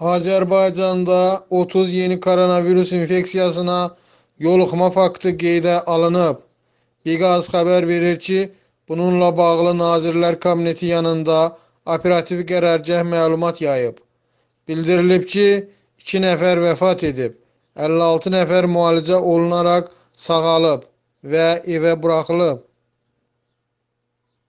Azərbaycanda 30 yeni koronavirus infeksiyasına yoluxma faktı qeydə alınıb. Biqaz xəbər verir ki, bununla bağlı Nazirlər Kabineti yanında operativ qərargah məlumat yayıb. Bildirilib ki, 2 nəfər vəfat edib, 56 nəfər müalicə olunaraq sağalıb və evə buraxılıb.